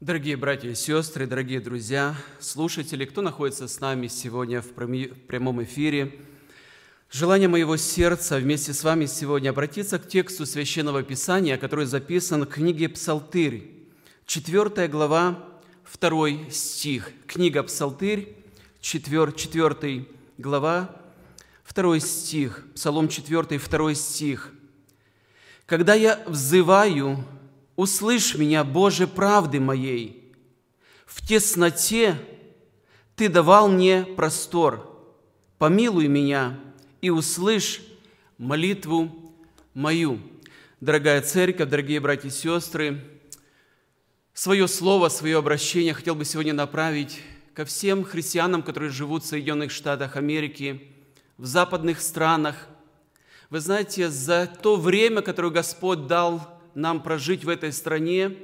Дорогие братья и сестры, дорогие друзья, слушатели, кто находится с нами сегодня в прямом эфире, желание моего сердца вместе с вами сегодня обратиться к тексту Священного Писания, который записан в книге «Псалтырь», 4 глава, 2 стих. Книга «Псалтырь», 4, 4 глава, 2 стих, Псалом 4, 2 стих. «Когда я взываю, Услышь меня, Боже, правды моей. В тесноте Ты давал мне простор. Помилуй меня и услышь молитву мою. Дорогая церковь, дорогие братья и сестры, свое слово, свое обращение хотел бы сегодня направить ко всем христианам, которые живут в Соединенных Штатах Америки, в западных странах. Вы знаете, за то время, которое Господь дал нам прожить в этой стране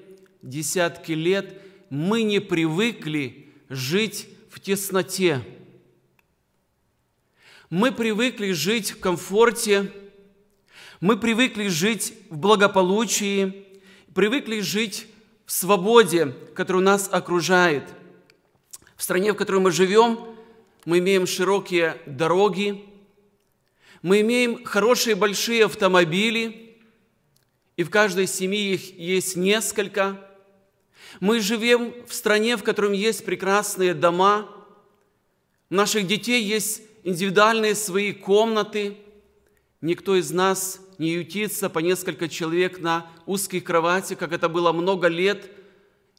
десятки лет, мы не привыкли жить в тесноте. Мы привыкли жить в комфорте, мы привыкли жить в благополучии, привыкли жить в свободе, которая нас окружает. В стране, в которой мы живем, мы имеем широкие дороги, мы имеем хорошие большие автомобили – и в каждой семье их есть несколько. Мы живем в стране, в котором есть прекрасные дома, у наших детей есть индивидуальные свои комнаты. Никто из нас не ютится по несколько человек на узкой кровати, как это было много лет,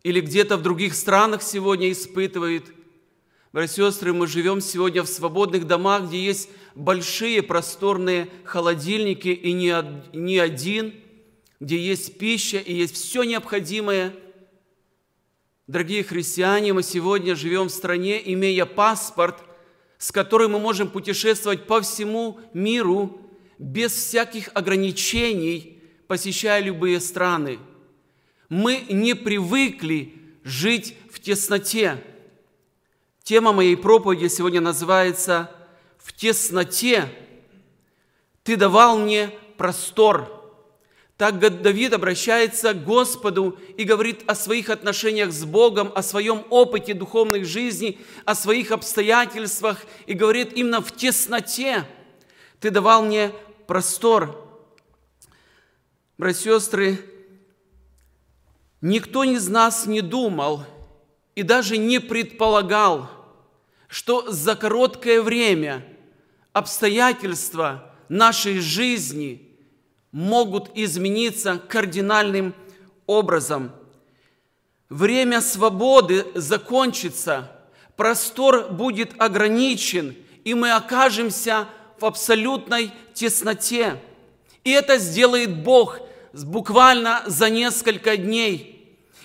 или где-то в других странах сегодня испытывает. Братья и сестры, мы живем сегодня в свободных домах, где есть большие просторные холодильники и не один – где есть пища и есть все необходимое. Дорогие христиане, мы сегодня живем в стране, имея паспорт, с которым мы можем путешествовать по всему миру без всяких ограничений, посещая любые страны. Мы не привыкли жить в тесноте. Тема моей проповеди сегодня называется «В тесноте ты давал мне простор». Так Давид обращается к Господу и говорит о своих отношениях с Богом, о своем опыте духовной жизни, о своих обстоятельствах и говорит именно в тесноте. Ты давал мне простор. Братья и сестры, никто из нас не думал и даже не предполагал, что за короткое время обстоятельства нашей жизни – могут измениться кардинальным образом. Время свободы закончится, простор будет ограничен, и мы окажемся в абсолютной тесноте. И это сделает Бог буквально за несколько дней.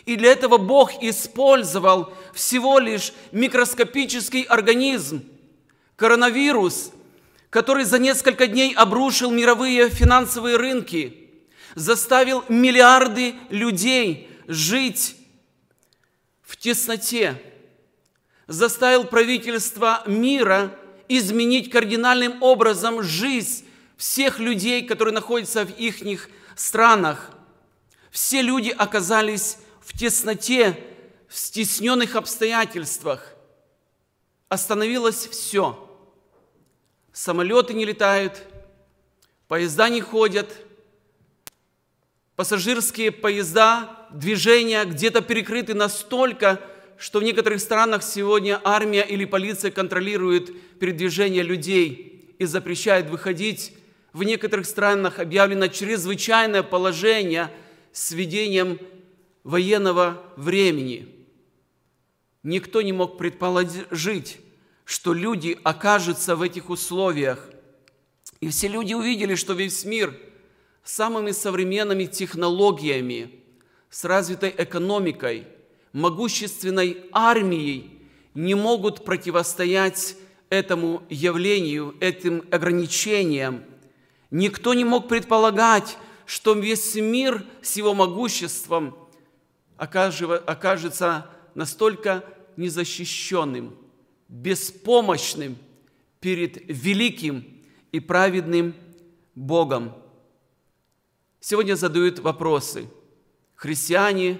И для этого Бог использовал всего лишь микроскопический организм. Коронавирус который за несколько дней обрушил мировые финансовые рынки, заставил миллиарды людей жить в тесноте, заставил правительство мира изменить кардинальным образом жизнь всех людей, которые находятся в их странах. Все люди оказались в тесноте, в стесненных обстоятельствах. Остановилось все – самолеты не летают, поезда не ходят, пассажирские поезда, движения где-то перекрыты настолько, что в некоторых странах сегодня армия или полиция контролирует передвижение людей и запрещает выходить. В некоторых странах объявлено чрезвычайное положение с введением военного времени. Никто не мог предположить, что люди окажутся в этих условиях. И все люди увидели, что весь мир самыми современными технологиями, с развитой экономикой, могущественной армией не могут противостоять этому явлению, этим ограничениям. Никто не мог предполагать, что весь мир с его могуществом окажется настолько незащищенным – беспомощным перед великим и праведным Богом. Сегодня задают вопросы христиане,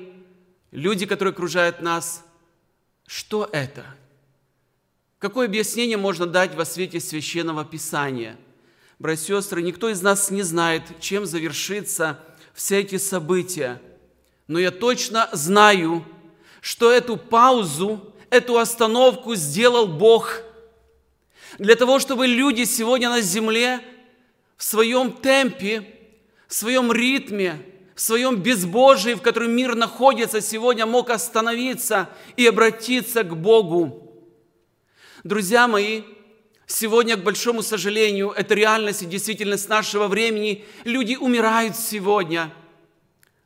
люди, которые окружают нас, что это? Какое объяснение можно дать во свете Священного Писания? Братья и сестры, никто из нас не знает, чем завершится все эти события. Но я точно знаю, что эту паузу эту остановку сделал Бог. Для того, чтобы люди сегодня на земле в своем темпе, в своем ритме, в своем безбожии, в котором мир находится сегодня, мог остановиться и обратиться к Богу. Друзья мои, сегодня, к большому сожалению, это реальность и действительность нашего времени. Люди умирают сегодня.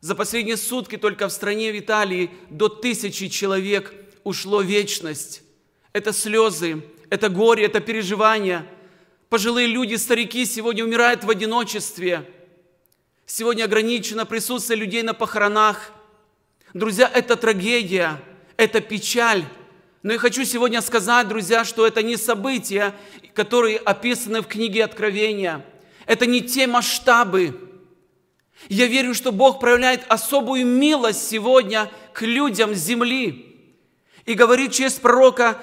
За последние сутки только в стране в до тысячи человек – ушло вечность. Это слезы, это горе, это переживания. Пожилые люди, старики сегодня умирают в одиночестве. Сегодня ограничено присутствие людей на похоронах. Друзья, это трагедия, это печаль. Но я хочу сегодня сказать, друзья, что это не события, которые описаны в книге Откровения. Это не те масштабы. Я верю, что Бог проявляет особую милость сегодня к людям земли. И говорит через пророка,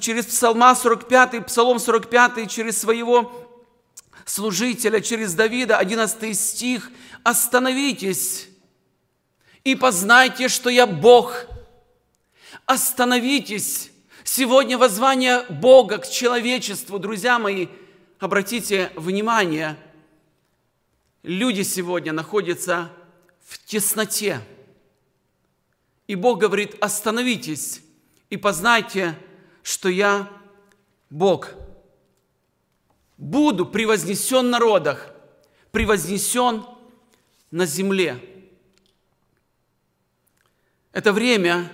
через Псалма 45, Псалом 45, через своего служителя, через Давида, 11 стих, «Остановитесь и познайте, что я Бог». Остановитесь. Сегодня воззвание Бога к человечеству, друзья мои, обратите внимание, люди сегодня находятся в тесноте – и Бог говорит, остановитесь и познайте, что я Бог. Буду превознесен в народах, превознесен на земле. Это время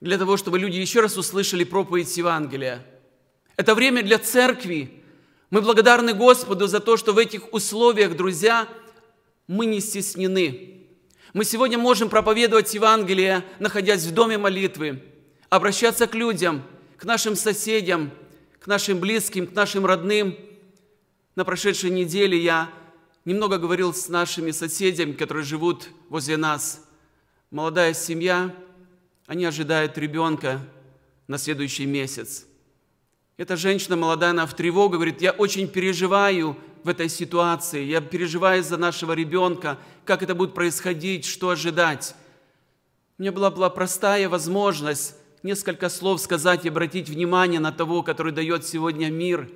для того, чтобы люди еще раз услышали проповедь Евангелия. Это время для церкви. Мы благодарны Господу за то, что в этих условиях, друзья, мы не стеснены. Мы сегодня можем проповедовать Евангелие, находясь в доме молитвы, обращаться к людям, к нашим соседям, к нашим близким, к нашим родным. На прошедшей неделе я немного говорил с нашими соседями, которые живут возле нас. Молодая семья, они ожидают ребенка на следующий месяц – эта женщина молодая, она в тревогу, говорит, я очень переживаю в этой ситуации, я переживаю за нашего ребенка, как это будет происходить, что ожидать. У меня была, была простая возможность несколько слов сказать и обратить внимание на того, который дает сегодня мир.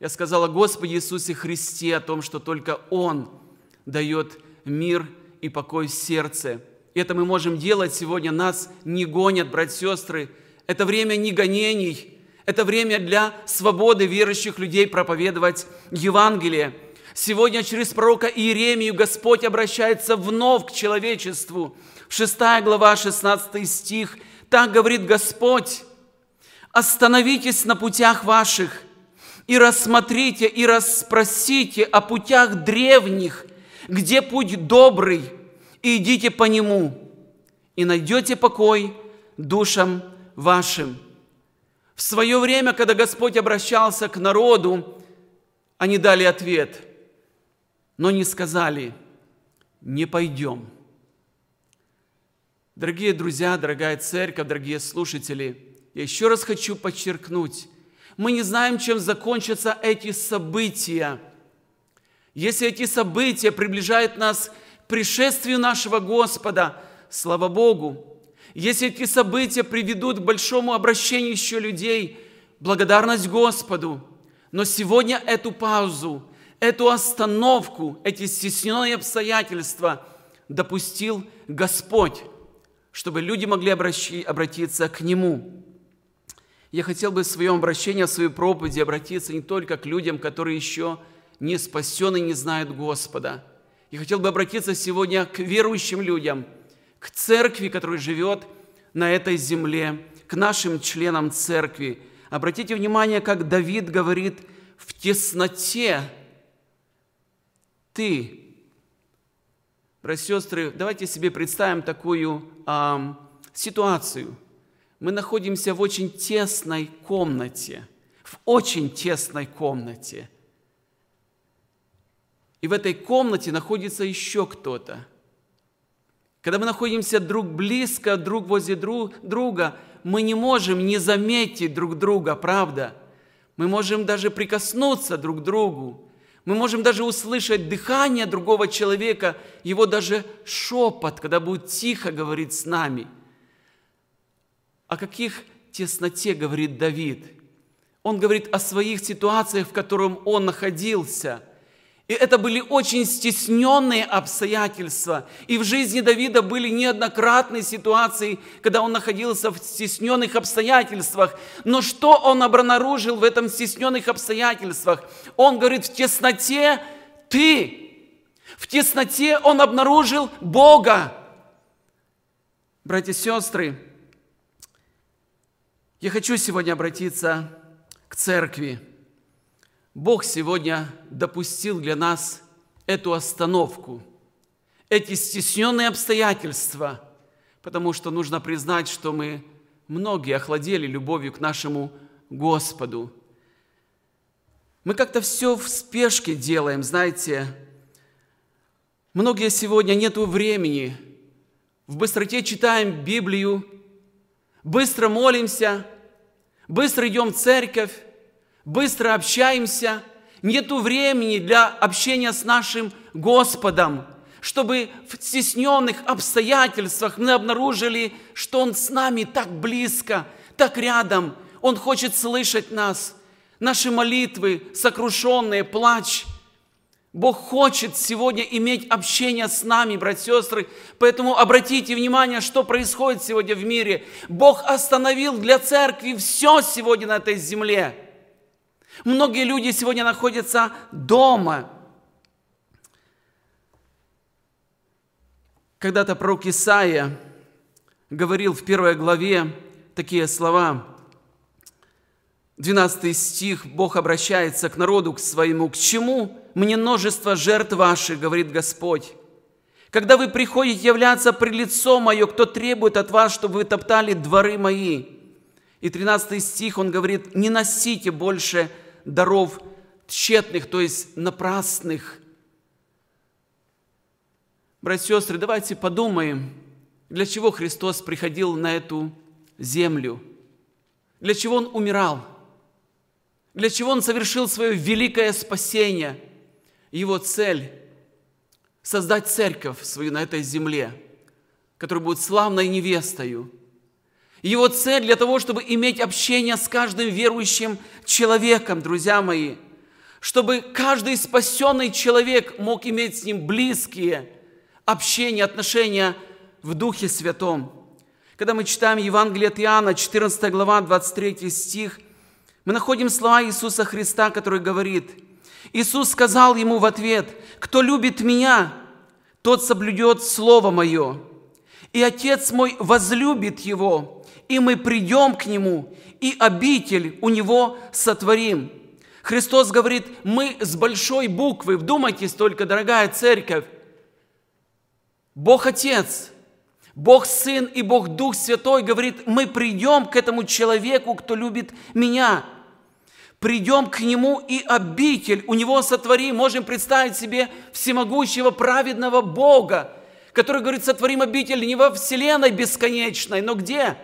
Я сказала Господи Иисусе Христе о том, что только Он дает мир и покой в сердце. И это мы можем делать сегодня. Нас не гонят, братья сестры. Это время не гонений – это время для свободы верующих людей проповедовать Евангелие. Сегодня через пророка Иеремию Господь обращается вновь к человечеству. 6 глава, 16 стих. Так говорит Господь, «Остановитесь на путях ваших, и рассмотрите, и расспросите о путях древних, где путь добрый, и идите по нему, и найдете покой душам вашим». В свое время, когда Господь обращался к народу, они дали ответ, но не сказали, не пойдем. Дорогие друзья, дорогая церковь, дорогие слушатели, я еще раз хочу подчеркнуть, мы не знаем, чем закончатся эти события. Если эти события приближают нас к пришествию нашего Господа, слава Богу, если эти события приведут к большому обращению еще людей, благодарность Господу. Но сегодня эту паузу, эту остановку, эти стесненные обстоятельства допустил Господь, чтобы люди могли обращи, обратиться к Нему. Я хотел бы в своем обращении, в своей проповеди обратиться не только к людям, которые еще не спасены, и не знают Господа. Я хотел бы обратиться сегодня к верующим людям – к церкви, которая живет на этой земле, к нашим членам церкви. Обратите внимание, как Давид говорит, в тесноте ты. Братья и сестры, давайте себе представим такую а, ситуацию. Мы находимся в очень тесной комнате, в очень тесной комнате. И в этой комнате находится еще кто-то – когда мы находимся друг близко, друг возле друг, друга, мы не можем не заметить друг друга, правда? Мы можем даже прикоснуться друг к другу. Мы можем даже услышать дыхание другого человека, его даже шепот, когда будет тихо говорить с нами. О каких тесноте говорит Давид? Он говорит о своих ситуациях, в котором он находился – и это были очень стесненные обстоятельства. И в жизни Давида были неоднократные ситуации, когда он находился в стесненных обстоятельствах. Но что он обнаружил в этом стесненных обстоятельствах? Он говорит, в тесноте ты. В тесноте он обнаружил Бога. Братья и сестры, я хочу сегодня обратиться к церкви. Бог сегодня допустил для нас эту остановку, эти стесненные обстоятельства, потому что нужно признать, что мы многие охладели любовью к нашему Господу. Мы как-то все в спешке делаем, знаете. Многие сегодня нету времени. В быстроте читаем Библию, быстро молимся, быстро идем в церковь, быстро общаемся, нету времени для общения с нашим Господом, чтобы в стесненных обстоятельствах мы обнаружили, что Он с нами так близко, так рядом. Он хочет слышать нас, наши молитвы, сокрушенные, плач. Бог хочет сегодня иметь общение с нами, братья и сестры. Поэтому обратите внимание, что происходит сегодня в мире. Бог остановил для церкви все сегодня на этой земле – Многие люди сегодня находятся дома. Когда-то пророк Исаия говорил в первой главе такие слова. 12 стих, Бог обращается к народу, к своему. «К чему мне множество жертв ваших, говорит Господь? Когда вы приходите являться при лицо мое, кто требует от вас, чтобы вы топтали дворы мои?» И 13 стих, он говорит, «Не носите больше даров тщетных, то есть напрасных. Братья и сестры, давайте подумаем, для чего Христос приходил на эту землю, для чего Он умирал, для чего Он совершил свое великое спасение. Его цель – создать церковь свою на этой земле, которая будет славной невестою – его цель для того, чтобы иметь общение с каждым верующим человеком, друзья мои, чтобы каждый спасенный человек мог иметь с ним близкие общения, отношения в Духе Святом. Когда мы читаем Евангелие от Иоанна, 14 глава, 23 стих, мы находим слова Иисуса Христа, который говорит, Иисус сказал ему в ответ, «Кто любит Меня, тот соблюдет Слово Мое, и Отец мой возлюбит Его, и мы придем к Нему, и обитель у Него сотворим. Христос говорит, мы с большой буквы, вдумайтесь только, дорогая церковь, Бог Отец, Бог Сын и Бог Дух Святой говорит, мы придем к этому человеку, кто любит меня, придем к Нему и обитель у Него сотворим. Можем представить себе всемогущего праведного Бога, который говорит, сотворим обитель не во Вселенной бесконечной, но где? Где?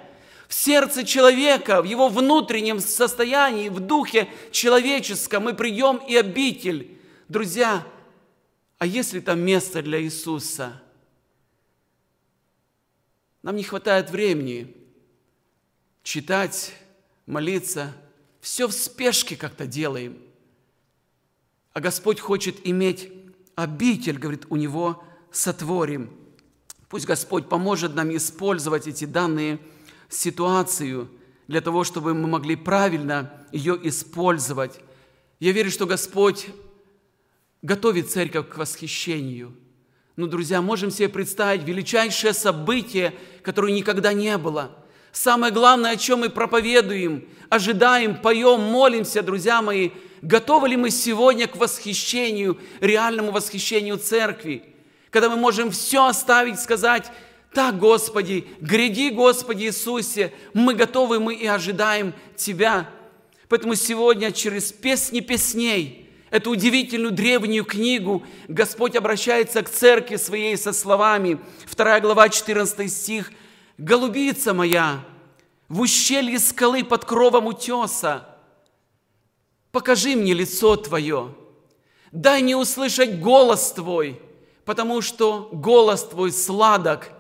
в сердце человека, в его внутреннем состоянии, в духе человеческом мы прием и обитель. Друзья, а если там место для Иисуса? Нам не хватает времени читать, молиться. Все в спешке как-то делаем. А Господь хочет иметь обитель, говорит, у Него сотворим. Пусть Господь поможет нам использовать эти данные ситуацию для того, чтобы мы могли правильно ее использовать. Я верю, что Господь готовит церковь к восхищению. Но, ну, друзья, можем себе представить величайшее событие, которое никогда не было. Самое главное, о чем мы проповедуем, ожидаем, поем, молимся, друзья мои, готовы ли мы сегодня к восхищению, реальному восхищению церкви, когда мы можем все оставить, сказать, да, Господи, гряди, Господи Иисусе, мы готовы, мы и ожидаем Тебя. Поэтому сегодня через песни песней, эту удивительную древнюю книгу, Господь обращается к церкви своей со словами, вторая глава, 14 стих, «Голубица моя, в ущелье скалы под кровом утеса, покажи мне лицо Твое, дай мне услышать голос Твой, потому что голос Твой сладок –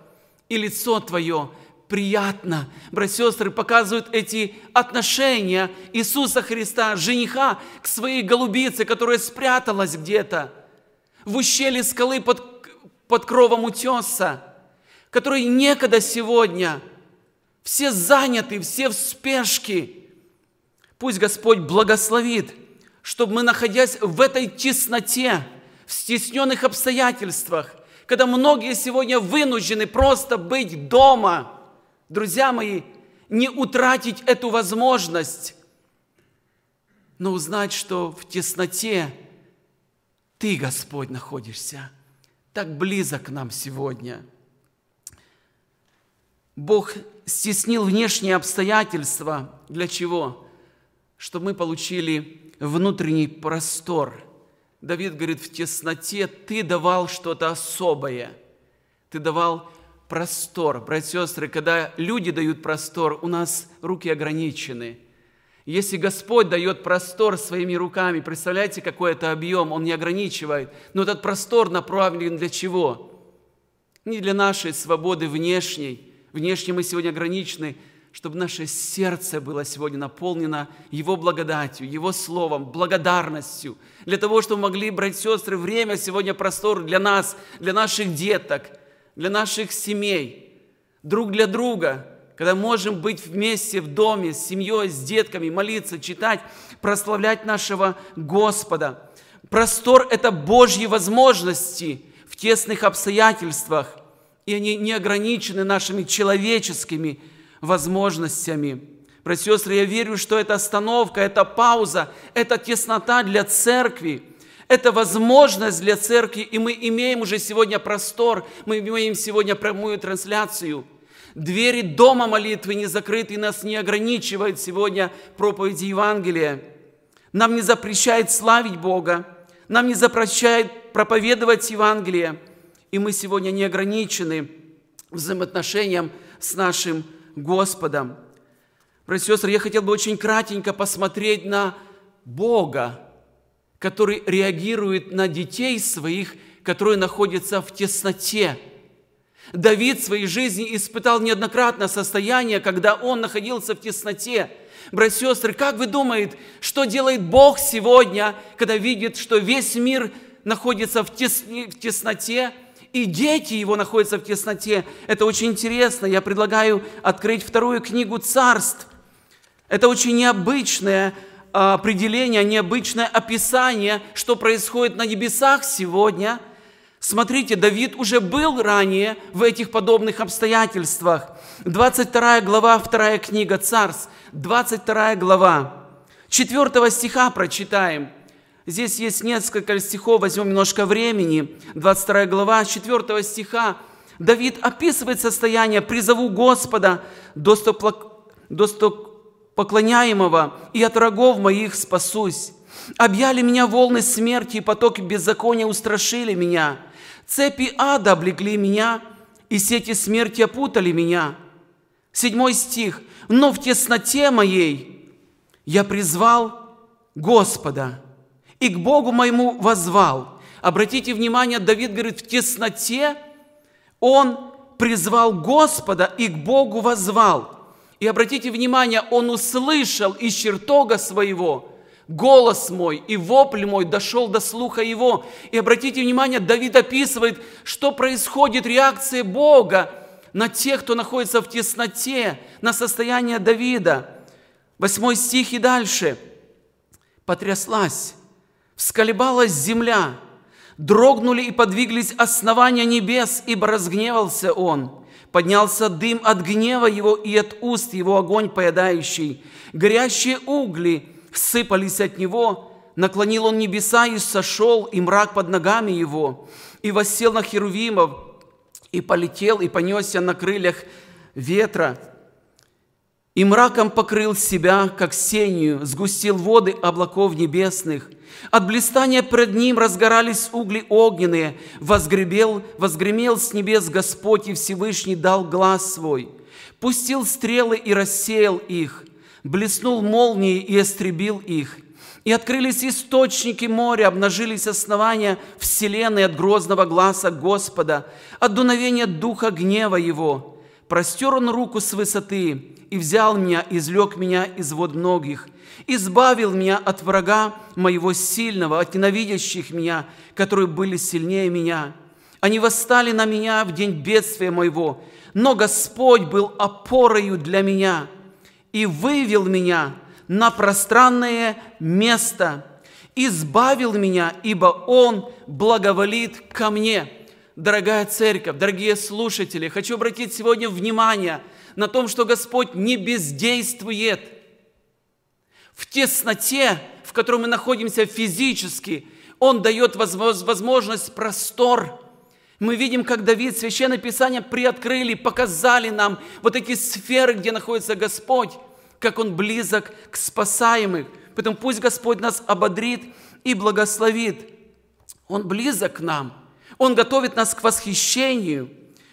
и лицо твое приятно. Братья и сестры показывают эти отношения Иисуса Христа, жениха, к своей голубице, которая спряталась где-то в ущелье скалы под, под кровом утеса, который некогда сегодня. Все заняты, все в спешке. Пусть Господь благословит, чтобы мы, находясь в этой тесноте, в стесненных обстоятельствах, когда многие сегодня вынуждены просто быть дома. Друзья мои, не утратить эту возможность, но узнать, что в тесноте Ты, Господь, находишься, так близок к нам сегодня. Бог стеснил внешние обстоятельства. Для чего? Чтобы мы получили внутренний простор – Давид говорит, в тесноте ты давал что-то особое. Ты давал простор. Братья и сестры, когда люди дают простор, у нас руки ограничены. Если Господь дает простор своими руками, представляете, какой это объем, Он не ограничивает. Но этот простор направлен для чего? Не для нашей свободы внешней. Внешне мы сегодня ограничены – чтобы наше сердце было сегодня наполнено Его благодатью, Его Словом, благодарностью, для того, чтобы могли, брать сестры, время сегодня простор для нас, для наших деток, для наших семей, друг для друга, когда можем быть вместе в доме, с семьей, с детками, молиться, читать, прославлять нашего Господа. Простор – это Божьи возможности в тесных обстоятельствах, и они не ограничены нашими человеческими возможностями. Братья и сестры, я верю, что эта остановка, эта пауза, эта теснота для церкви, это возможность для церкви, и мы имеем уже сегодня простор, мы имеем сегодня прямую трансляцию. Двери дома молитвы не закрыты, и нас не ограничивает сегодня проповеди Евангелия. Нам не запрещает славить Бога, нам не запрещает проповедовать Евангелие, и мы сегодня не ограничены взаимоотношением с нашим Господом. Братья и сестры, я хотел бы очень кратенько посмотреть на Бога, который реагирует на детей своих, которые находятся в тесноте. Давид в своей жизни испытал неоднократно состояние, когда он находился в тесноте. Братья и сестры, как вы думаете, что делает Бог сегодня, когда видит, что весь мир находится в, тес... в тесноте, и дети его находятся в тесноте. Это очень интересно. Я предлагаю открыть вторую книгу «Царств». Это очень необычное а, определение, необычное описание, что происходит на небесах сегодня. Смотрите, Давид уже был ранее в этих подобных обстоятельствах. 22 глава, 2 книга «Царств», 22 глава. 4 стиха прочитаем – Здесь есть несколько стихов, возьмем немножко времени. 22 глава, 4 стиха. Давид описывает состояние «призову Господа, поклоняемого, и от врагов моих спасусь. Объяли меня волны смерти, и потоки беззакония устрашили меня. Цепи ада облегли меня, и сети смерти опутали меня». Седьмой стих. «Но в тесноте моей я призвал Господа» и к Богу моему возвал. Обратите внимание, Давид говорит, в тесноте он призвал Господа и к Богу возвал. И обратите внимание, он услышал из чертога своего голос мой и вопль мой дошел до слуха его. И обратите внимание, Давид описывает, что происходит реакция Бога на тех, кто находится в тесноте, на состояние Давида. Восьмой стих и дальше. «Потряслась Всколебалась земля, дрогнули и подвиглись основания небес, ибо разгневался он. Поднялся дым от гнева его и от уст его огонь поедающий. Горящие угли всыпались от него, наклонил он небеса и сошел, и мрак под ногами его. И восел на херувимов, и полетел, и понесся на крыльях ветра и мраком покрыл себя, как сенью, сгустил воды облаков небесных. От блистания пред ним разгорались угли огненные, возгребел, возгремел с небес Господь и Всевышний дал глаз свой, пустил стрелы и рассеял их, блеснул молнии и истребил их. И открылись источники моря, обнажились основания вселенной от грозного глаза Господа, от дуновения духа гнева Его – простер он руку с высоты и взял меня, излег меня из вод многих, избавил меня от врага моего сильного, от ненавидящих меня, которые были сильнее меня. Они восстали на меня в день бедствия моего, но Господь был опорою для меня и вывел меня на пространное место, избавил меня, ибо Он благоволит ко мне». Дорогая церковь, дорогие слушатели, хочу обратить сегодня внимание на том, что Господь не бездействует. В тесноте, в которой мы находимся физически, Он дает возможность простор. Мы видим, как Давид, Священное Писание приоткрыли, показали нам вот эти сферы, где находится Господь, как Он близок к спасаемым. Поэтому пусть Господь нас ободрит и благословит. Он близок к нам – он готовит нас к восхищению.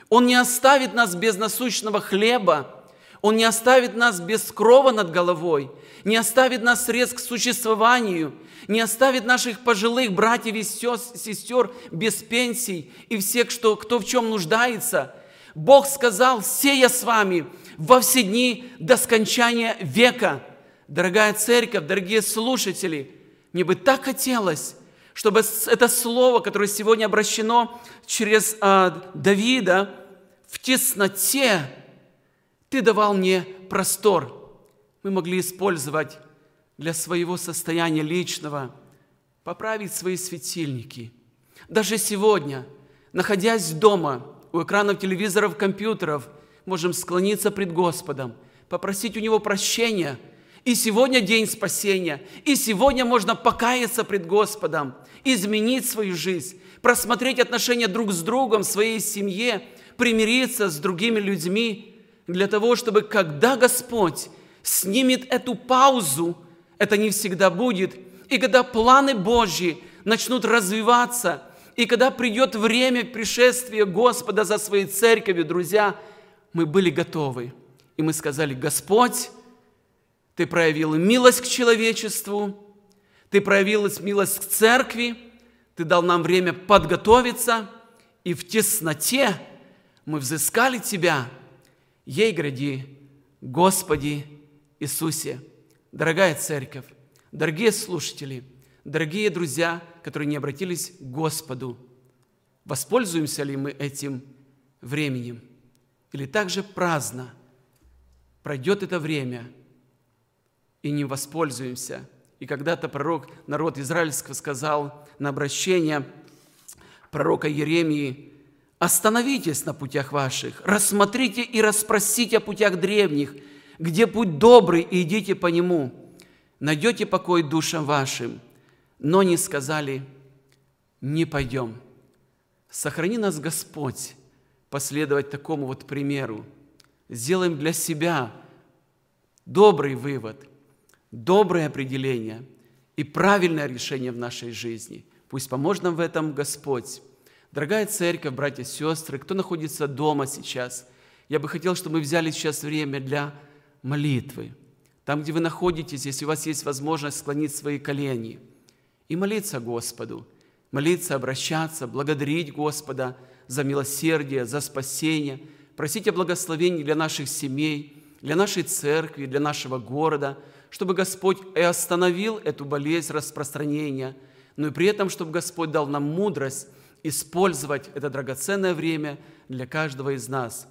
Он не оставит нас без насущного хлеба. Он не оставит нас без крова над головой, не оставит нас срез к существованию, не оставит наших пожилых братьев и сестер без пенсий и всех, что, кто в чем нуждается. Бог сказал, все я с вами во все дни до скончания века. Дорогая церковь, дорогие слушатели, мне бы так хотелось, чтобы это слово, которое сегодня обращено через а, Давида, в тесноте ты давал мне простор. Мы могли использовать для своего состояния личного, поправить свои светильники. Даже сегодня, находясь дома, у экранов телевизоров, компьютеров, можем склониться пред Господом, попросить у Него прощения – и сегодня день спасения. И сегодня можно покаяться пред Господом, изменить свою жизнь, просмотреть отношения друг с другом, своей семье, примириться с другими людьми, для того, чтобы когда Господь снимет эту паузу, это не всегда будет, и когда планы Божьи начнут развиваться, и когда придет время пришествия Господа за своей церковью, друзья, мы были готовы. И мы сказали, Господь, ты проявил милость к человечеству, ты проявил милость к церкви, ты дал нам время подготовиться, и в тесноте мы взыскали Тебя. Ей гради, Господи Иисусе. Дорогая церковь, дорогие слушатели, дорогие друзья, которые не обратились к Господу, воспользуемся ли мы этим временем? Или также праздно пройдет это время – и не воспользуемся. И когда-то пророк, народ израильского сказал на обращение пророка Еремии, «Остановитесь на путях ваших, рассмотрите и расспросите о путях древних, где путь добрый, и идите по нему. Найдете покой душам вашим». Но не сказали, «Не пойдем». Сохрани нас, Господь, последовать такому вот примеру. Сделаем для себя добрый вывод – доброе определение и правильное решение в нашей жизни. Пусть поможет нам в этом Господь. Дорогая церковь, братья и сестры, кто находится дома сейчас, я бы хотел, чтобы мы взяли сейчас время для молитвы. Там, где вы находитесь, если у вас есть возможность склонить свои колени и молиться Господу, молиться, обращаться, благодарить Господа за милосердие, за спасение, просить о благословении для наших семей, для нашей церкви, для нашего города – чтобы Господь и остановил эту болезнь распространения, но и при этом, чтобы Господь дал нам мудрость использовать это драгоценное время для каждого из нас